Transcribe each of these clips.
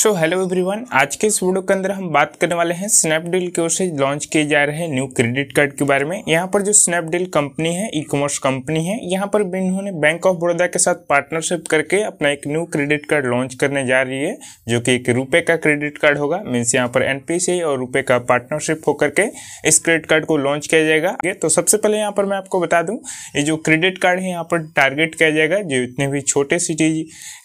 so hello everyone आज के इस वीडियो के अंदर हम बात करने वाले हैं स्नैपडील की ओर से लॉन्च किए जा रहे न्यू क्रेडिट कार्ड के बारे में यहाँ पर जो स्नैपडील कंपनी है ई कॉमर्स कंपनी है यहाँ पर इन्होंने बैंक ऑफ बड़ौदा के साथ पार्टनरशिप करके अपना एक न्यू क्रेडिट कार्ड लॉन्च करने जा रही है जो कि एक रुपये का क्रेडिट कार्ड होगा मीन्स यहाँ पर एन और रुपये का पार्टनरशिप होकर के इस क्रेडिट कार्ड को लॉन्च किया जाएगा तो सबसे पहले यहाँ पर मैं आपको बता दूँ ये जो क्रेडिट कार्ड है यहाँ पर टारगेट किया जाएगा जो इतने भी छोटे सिटी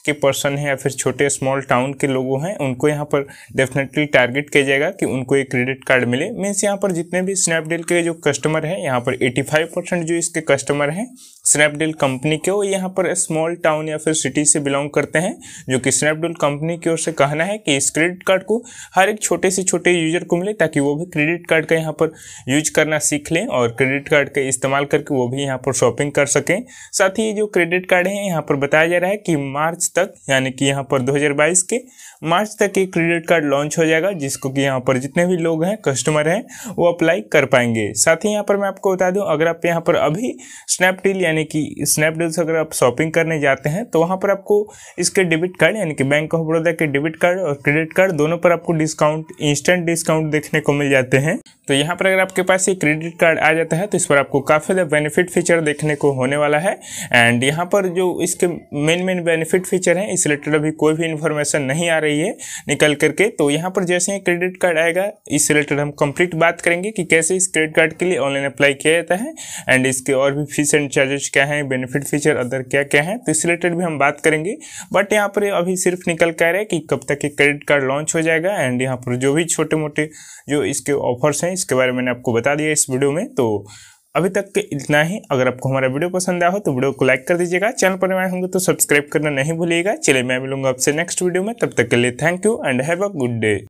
के पर्सन है या फिर छोटे स्मॉल टाउन के लोगों हैं उनको यहाँ पर डेफिनेटली टारगेट किया जाएगा कि उनको एक क्रेडिट कार्ड मिले मीन्स यहाँ पर जितने भी स्नैपडील के जो कस्टमर हैं यहाँ पर 85 परसेंट जो इसके कस्टमर हैं स्नैपडील कंपनी के वो यहाँ पर स्मॉल टाउन या फिर सिटी से बिलोंग करते हैं जो कि स्नैपडील कंपनी की ओर से कहना है कि इस क्रेडिट कार्ड को हर एक छोटे से छोटे यूजर को मिले ताकि वो भी क्रेडिट कार्ड का यहाँ पर यूज करना सीख लें और क्रेडिट कार्ड का इस्तेमाल करके वो भी यहाँ पर शॉपिंग कर सकें साथ ही जो क्रेडिट कार्ड है यहाँ पर बताया जा रहा है कि मार्च तक यानी कि यहाँ पर 2022 के मार्च तक ये क्रेडिट कार्ड लॉन्च हो जाएगा जिसको कि यहाँ पर जितने भी लोग हैं कस्टमर हैं वो अप्लाई कर पाएंगे साथ ही यहाँ पर मैं आपको बता दूँ अगर आप यहाँ पर अभी स्नैपडील यानी कि स्नैपडील से अगर आप शॉपिंग करने जाते हैं तो वहाँ पर आपको इसके डेबिट कार्ड यानी कि बैंक ऑफ बड़ौदा के डेबिट कार्ड और क्रेडिट कार्ड दोनों पर आपको डिस्काउंट इंस्टेंट डिस्काउंट देखने को मिल जाते हैं तो यहाँ पर अगर आपके पास ये क्रेडिट कार्ड आ जाता है तो इस पर आपको काफ़ी ज़्यादा बेनिफिट फीचर देखने को होने वाला है एंड यहाँ पर जो इसके मेन मेन बेनिफिट फीचर हैं इस रिलेटेड अभी कोई भी इन्फॉर्मेशन नहीं आ रही रही है निकल करके तो यहाँ पर जैसे ही क्रेडिट कार्ड आएगा इस रिलेटेड हम कंप्लीट बात करेंगे कि कैसे इस क्रेडिट कार्ड के लिए ऑनलाइन अप्लाई किया जाता है एंड इसके और भी फीस एंड चार्जेस क्या हैं बेनिफिट फीचर अदर क्या क्या है तो इस रिलेटेड भी हम बात करेंगे बट यहाँ पर अभी सिर्फ निकल कर रहे हैं कि कब तक ये क्रेडिट कार्ड लॉन्च हो जाएगा एंड यहाँ पर जो भी छोटे मोटे जो इसके ऑफर्स हैं इसके बारे में मैंने आपको बता दिया इस वीडियो में तो अभी तक के इतना ही अगर आपको हमारा वीडियो पसंद आया हो तो वीडियो को लाइक कर दीजिएगा चैनल पर नए होंगे तो सब्सक्राइब करना नहीं भूलिएगा चलिए मैं मिलूंगा आपसे नेक्स्ट वीडियो में तब तक के लिए thank you and have a good day